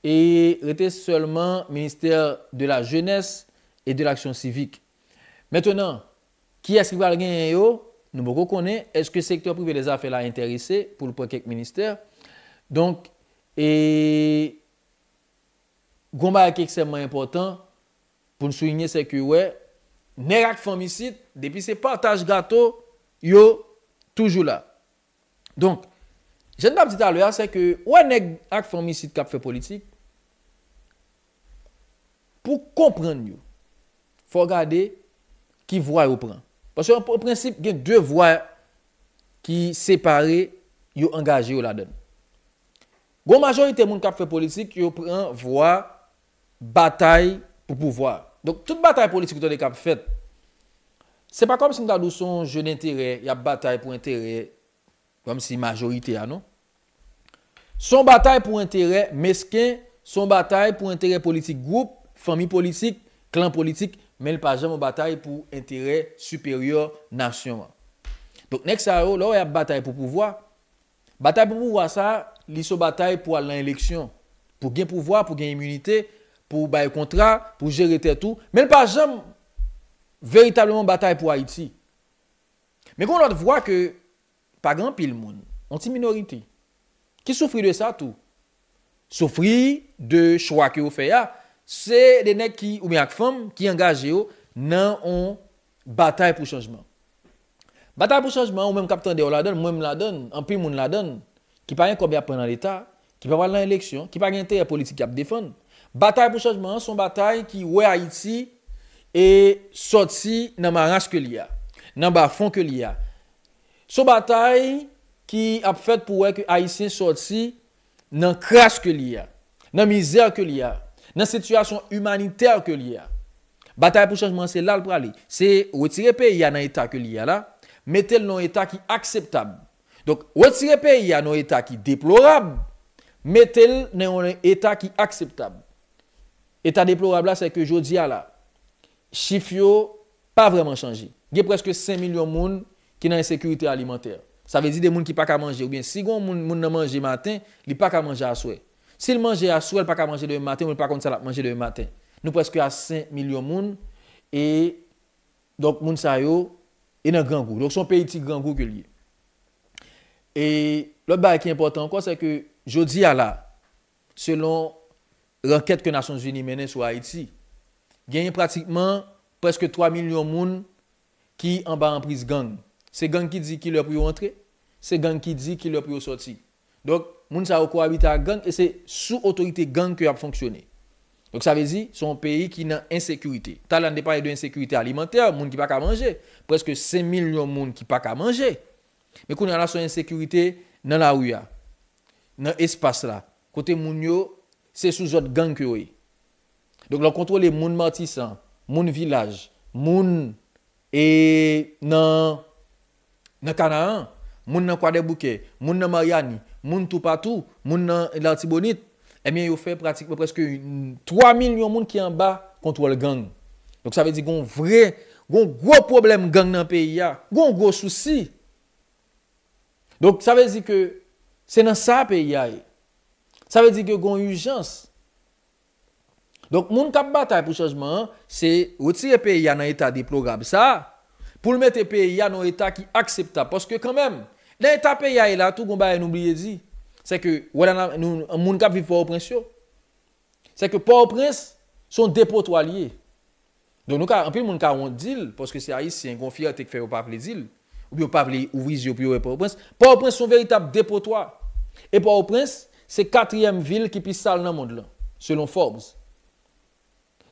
Et rete seulement minister de la jeunesse et de l'action civique. Mètènen, Ki eske val genye yo, nou mou kou konen, eske sektor privi de zafè la interese pou l pou kek minister. Donk, e goumba a kek seman important pou n soujigne seke we, ne ak fomisit depi se partaj gato yo toujou la. Donk, jen da ptite aloyan seke we ne ak fomisit kap fè politik pou kompren yo. Fò gade ki vwa yo pran. Pasè yon prinsip gen dwe vwa ki separe yo engaje yo la den. Gon majorite moun kap fè politik yo pren vwa batay pou pouvwa. Donk tout batay politik yo ten de kap fè. Se pa kom si nou la dou son joun intere, ya batay pou intere, kom si majorite ya ah nou. Son batay pou intere mesken, son batay pou intere politik group, fami politik, klan politik, politik. men pa jam ou batay pou interè superior nasyon. Dok nek sa yo, lò ou y ap batay pou pouvoi. Batay pou pouvoi sa, li sou batay pou al la eleksyon. Pou gen pouvoi, pou gen immunite, pou bay kontra, pou jere te tout. Men pa jam, veritableman batay pou Haiti. Men kon lot vwa ke, pa gran pil moun, anti-minorite. Ki soufri de sa tout? Soufri de chwa ki ou fe ya, Se denek ki ou mi ak fam, ki angaje yo nan on batay pou chanjman. Batay pou chanjman ou menm kapitan de ou la don, mwenm la don, anpil moun la don, ki pa yon kobya penan l'Etat, ki pa walan l'eleksyon, ki pa yon terye politik ki ap defan. Batay pou chanjman son batay ki ou e Haiti e soti nan maras ke liya, nan bafon ke liya. Son batay ki ap fet pou ou e Haitien soti nan kras ke liya, nan mizer ke liya. nan situasyon humaniter ke li ya. Bataye pou chanjmanse lal prale, se wetirepe ya nan etat ke li ya la, metel nan etat ki akseptab. Donk, wetirepe ya nan etat ki deplorab, metel nan etat ki akseptab. Etat deplorab la, se ke jodi ya la. Shifyo, pa vreman chanji. Ge preske 5 milyon moun ki nan ensekurite alimenter. Sa vezi de moun ki pa ka manje. Ou bien, sigon moun nan manje maten, li pa ka manje aswey. S'il manje a sou, el pa ka manje de yon matin, moun pa kon sa la manje de yon matin. Nou preske a 5 milyon moun, et, donk moun sa yo, en a gran gou. Donk son pe iti gran gou ke liye. Et, l'ot ba ki important, kon se ke, jodi a la, selon, renkèt ke Nasyon Zini menen sou Haiti, genye pratikman, preske 3 milyon moun, ki an ba an pris gang. Se gang ki di ki lè priyo entre, se gang ki di ki lè priyo soti. Donk, Moun sa ou kou habite a gang E se sou otorite gang kyo ap fonksyone Donk sa vezi Son peyi ki nan insekurite Talan de pare de insekurite alimenter Moun ki pa ka manje Preske 5 milyon moun ki pa ka manje Men kou nan la son insekurite Nan la ou ya Nan espase la Kote moun yo Se sou zot gang kyo e Donk la kontrole moun matisan Moun vilaj Moun e nan Nan kana an Moun nan kwa de bouke Moun nan mayani moun tou patou, moun nan lantibonit, emyen eh yo fè pratik pou preske 3 milyon moun ki an ba kontrol gang. Donk sa vè di gon vre, gon gro problem gang nan peyi ya, gon gro souci. Donk sa vè di ke se nan sa peyi ya e. Sa vè di ke gon yu jans. Donk moun tap batay pou chajman, se woti e peyi ya nan eta diplo gabi sa, pou l mette peyi ya nan eta ki aksepta, poske kanmèm, Lè tapè yè yè la, tout goun ba yè nou blyè zi. Se ke, wè lan nan, nou, moun kap viv pou ou prens yo. Se ke, pou ou prens, son depotwa liye. Don nou ka, anpil moun ka woun dil, poske se a yè, si yè yè kon fiyatèk fè wè wè pape le dil, wè wè pape le, wè wè wè wè wè pou ou prens, pou ou prens son veritab depotwa. E pou ou prens, se katryem vil ki pi sal nan mond la, selon Forbes.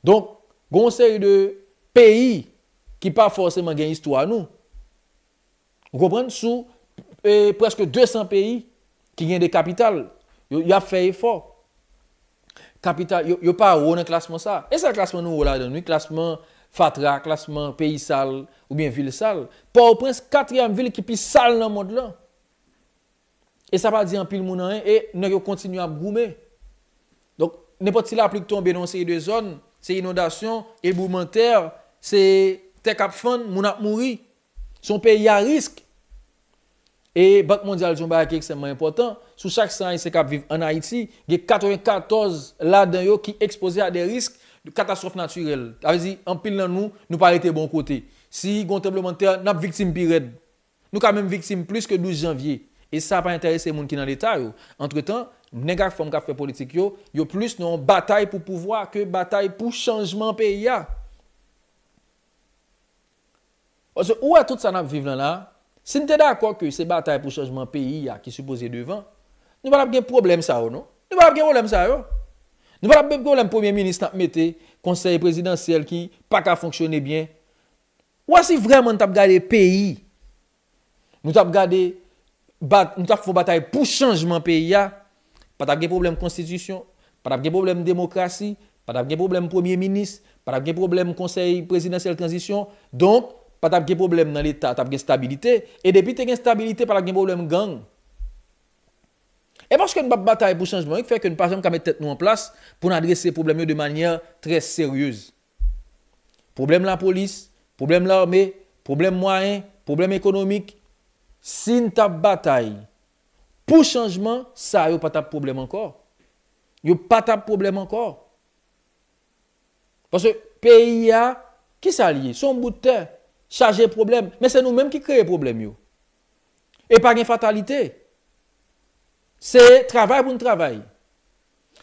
Don, goun se yè de, peyi, ki pa fòrsèman gen histwa E preske 200 peyi ki gen de kapital yo ap feye fò kapital, yo pa wò nan klasman sa, e sa klasman nou wò la dan nou klasman fatra, klasman peyi sal, ou bien vil sal pa wò prens katriyam vil ki pi sal nan mod lan e sa pa di an pil moun an en, e nè yo kontinu ap groume nè poti la plik tombe nan seye de zon seye inondasyon, e boumenter seye tek ap fan, moun ap mouri son peyi a risk E bank mondial jom ba ake eksemman impotant, sou chak san yon se kap viv an Haiti, ge 94 ladan yo ki ekspose a de risk katastrof naturel. A vezi, an pil nan nou, nou pa rete bon kote. Si gontemplemente, nap viktim pi red. Nou ka men viktim plus ke 12 janvye. E sa pa interese moun ki nan deta yo. Entre tan, mnenkak fom kap fe politik yo, yo plus nou batay pou pouvoi, ke batay pou chanjman pe ya. Ou a tout sa nap viv nan la? Si nte da akwa ke se batay pou chanjman peyi ya ki sou posye devan, nou pa la pou gen problem sa yo, non? nou? Nou pa la pou gen problem sa yo? Non? Nou pa la pou gen problem premier ministre nan mwete, konsey presidansyel ki pak a fonksyonne bien? Ou ase vreman tap gade peyi? Nou tap gade, nou tap pou batay pou chanjman peyi ya, pa ta pou gen problem konstisyon, pa ta pou gen problem demokrasi, pa ta pou gen problem premier ministre, pa ta pou gen problem konsey presidansyel transisyon, donk, pa tap gen problem nan l'Etat, tap gen stabilite, e depi te gen stabilite, pa la gen problem gang. E porske nou batay pou chanjman, ek fè ke nou pasyam kamet tèt nou an plas, pou nan adrese problem yo de manyan, tre seryèz. Problem la polis, problem l'armè, problem mwayen, problem ekonomik, sin tap batay. Pou chanjman, sa yo patap problem ankor. Yo patap problem ankor. Porske peyi ya, ki sa liye, son boutè, chaje problem. Men se nou menm ki kreye problem yo. E pa gen fatalite. Se travay pou n' travay.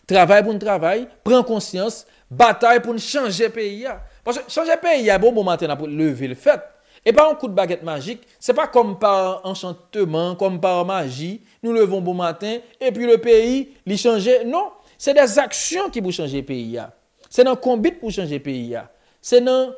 Travay pou n' travay, pren konsyans, batay pou n' chanje peyi ya. Panse chanje peyi ya, bon bon matin apou leve l' fèt. E pa an kout baget magik, se pa kom pa enchantement, kom pa magi, nou levon bon matin, epi le peyi li chanje. Non, se des aksyon ki pou chanje peyi ya. Se nan kombit pou chanje peyi ya. Se nan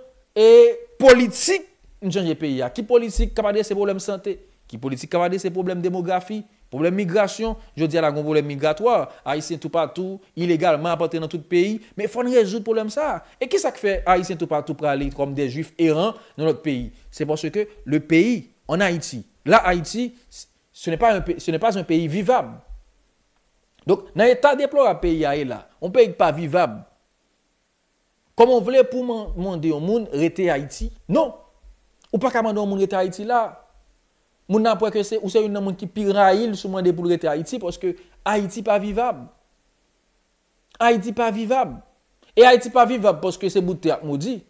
politik, Un janje peyi ya. Ki politik kapade se problem sante? Ki politik kapade se problem demografi? Problem migrasyon? Je di ala kon problem migratoir. Haitien tout patou, ilegalman apote nan tout peyi, men fon rejoute problem sa. E ki sa ke fe Haitien tout patou pra li trom de juif eran nan lot peyi? Se pwosye ke le peyi an Haiti. La Haiti, se ne pas un peyi vivab. Donk, nan e ta deplore a peyi ya e la, on peyi pa vivab. Komon vle pou mwande yon moun rete Haiti? Non! Ou pa kaman do moun gete Haiti la? Moun nan pou ekese ou se yon nan moun ki pi ra il sou moun de pou gete Haiti pwoske Haiti pa vivab. Haiti pa vivab. E Haiti pa vivab pwoske se bout te ak moudi.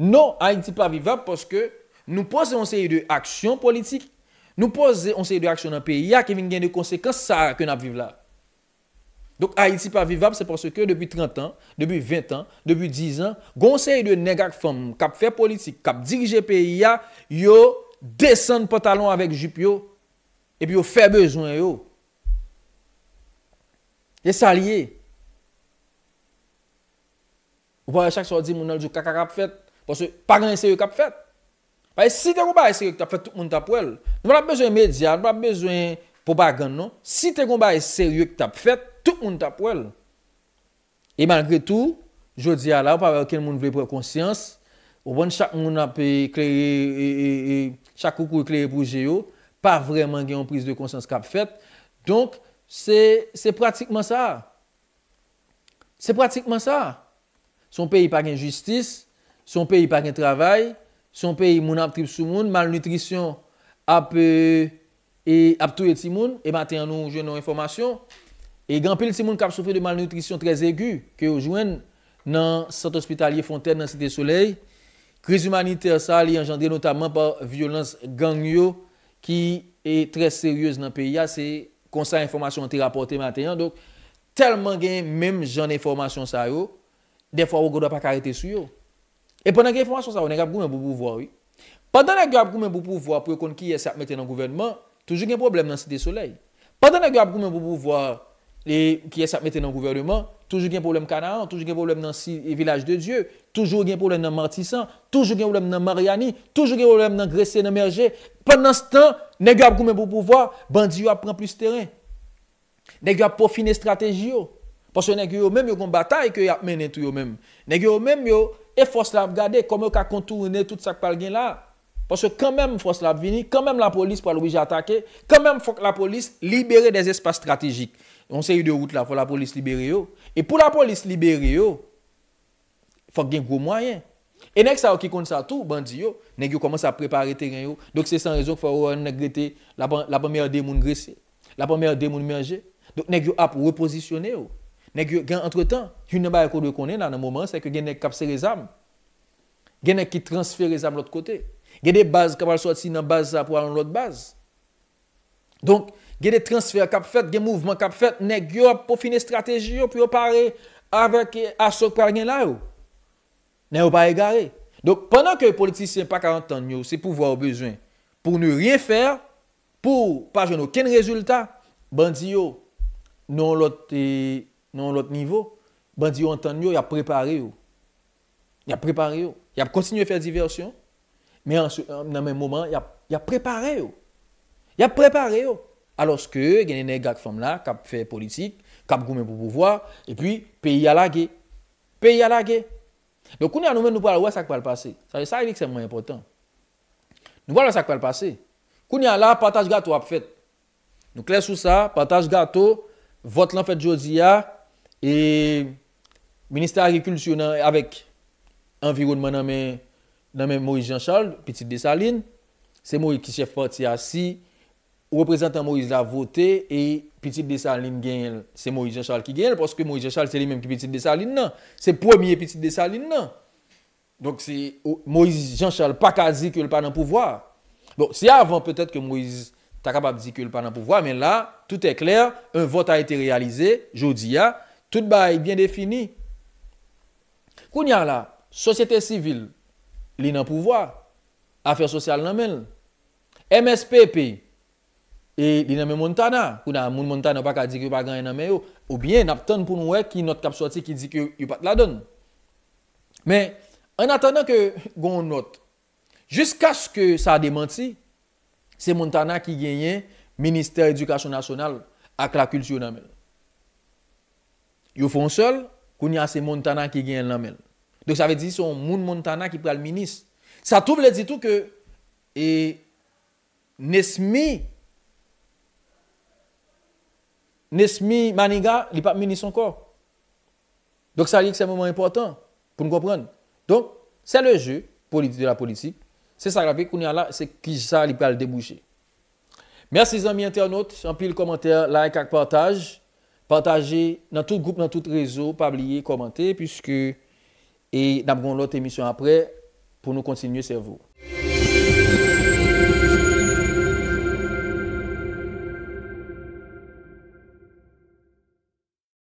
Non, Haiti pa vivab pwoske nou pose onseye de aksyon politik. Nou pose onseye de aksyon nan peyi ya kevin gen de konsekans sa ak yon ap viv la. Donk Haiti pa vivap se pwase ke depi 30 an, depi 20 an, depi 10 an, gonsen yon negak fwam kap fe politik, kap dirije pe ya, yo desen patalon avek jip yo, epi yo fe bezwen yo. Ye salye. Ou pa yon chak so di moun aljou kaka kap fet, pwase pa gen yon seriou kap fet. Pa yon site kon ba yon seriou kap fet tout moun tap wèl. Nou pa ap bezwen media, nou pa ap bezwen po bagan non. Site kon ba yon seriou kap fet, tout moun tap wèl. E malgré tout, jodi ala, wap avè akèl moun vlè prekonsyans, wap wèl chak moun apè klerè, chak koukou klerè broujè yo, pa vreman gen yon pris de konsyans kap fèt. Donk, se pratikman sa. Se pratikman sa. Son peyi pa gen justice, son peyi pa gen travèl, son peyi moun ap trip sou moun, malnutrisyon ap euh, toul eti moun, e matè an nou jè nou informasyon, E gampil se moun kap sofe de malnutrisyon trez egu ke ou jwen nan sot ospitalye fonten nan Siti Soleil. Kris humanite sa li engendre notabman pa violans gang yo ki e trez seryose nan PIA. Se konsa informasyon an te rapote matenyan. Telman gen menm jen informasyon sa yo, defwa ou gwa do pa karite sou yo. E pwennan gen informasyon sa yo, ne gap gounen pou pouvoi. Pwennan gen gounen pou pouvoi pou kon ki se apmete nan gouvenman, toujou gen problem nan Siti Soleil. Pwennan gen gounen pou pouvoi pouvoi E ki es ap mette nan gouvernement Toujou gen problem kanahan Toujou gen problem nan si e vilaj de dieu Toujou gen problem nan martisan Toujou gen problem nan mariani Toujou gen problem nan gresen nan merje Pendan stan, negyo ap goumen pou pouvoi Bandi yo ap pren plus teren Negyo ap poufine strategi yo Pwase negyo yo menm yo kon batay Ke yo ap men netu yo menm Negyo yo menm yo e fos la ap gade Kome yo ka kontourne tout sak pal gen la Pwase kamem fos la ap vini Kamem la polis pou al wiji atake Kamem fok la polis libere des espas strategik On se yu de route la, fwa la polis libere yo. E pou la polis libere yo, fwa gen gwo mwayen. E nek sa wakikon sa tou, bandi yo, nek yo komanse ap prepare teren yo. Dok se san rezon fwa wakikon sa tou, la pamea de moun gresse. La pamea de moun menje. Dok nek yo ap reposisyone yo. Nek yo gen entretan, yun nebaye kodwe konen nan an mouman, se ke gen nek kapse rezame. Gen nek ki transfer rezame lot kote. Gen nek baz kapal sou ati nan baz ap walan lot baz. Donk, gen de transfer kap fèt, gen mouvment kap fèt, ne gyo pou finè strateji yo, pou yo pare avèk asok par gen la yo. Ne yo pare gare. Donk, panan ke politisyen pak a anton yo, se pou vwa ou bezwen, pou nou rie fèr, pou pa joun ou ken rezultat, bandi yo, nou an e, non lot nivou, bandi yo anton yo, ya prepare yo. Ya prepare yo. Ya continue fèr diversyon, men an mè mouman, ya prepare yo. Ya prepare yo. aloske gen ene gag fom la, kap fe politik, kap goumen pou pouvoi, e pi peyi alage. Peyi alage. Nou kounen anoumen nou bwala wè sa kwa l'pase. Sa e li kse mwen important. Nou bwala sa kwa l'pase. Kounen anoumen la, pataj gato ap fet. Nou kles sou sa, pataj gato, vot lan fet jodi ya, e minister agrikulti ou nan, avèk envirounman nan men nan men Moui Jean Charles, piti de Saline, se Moui Kichef Poti Asi, Ou reprezentant Moïse la voté et Petite Dessaline genyèl. Se Moïse Jean-Charles ki genyèl parce que Moïse Jean-Charles se li mèm ki Petite Dessaline nan. Se premier Petite Dessaline nan. Donc se oh, Moïse Jean-Charles pa kazi ki el pa nan pouvoi. Bon, se y avan peut-être ke Moïse ta kapab zi ki el pa nan pouvoi men la, tout est clair, un vot a été réalisé, jodi ya, tout ba ay bien défini. Koun y a la? Sosieté civile, li nan pouvoi. Afèr sociale nan men. MSPP, E li name Montana, kou nan moun Montana pa ka di ki yo pa ganyan name yo, ou bien nap ton pou nou e ki not kap soti ki di ki yo pat la don. Men, an atanan ke goun not, jiskas ke sa demanti, se Montana ki genyen Ministèr Edukasyon Nasyonal ak la külsyon name yo. Yo fon sol kou ni an se Montana ki genyen name yo. Dok sa ve di son moun Montana ki pral minis. Sa tou vle di tou ke e, nesmi Nesmi Maniga li pa meni son kor. Dok sa liye ki se moment important pou nou kompren. Donk, se le je politik de la politik, se sa grape kouni ala se ki sa li pa al debouche. Mersi zanmi internet, anpil komantè, like ak partaj, partajè nan tout goup, nan tout rezo, pabliye, komantè, piske e damgon lot emisyon apre pou nou kontinye servou.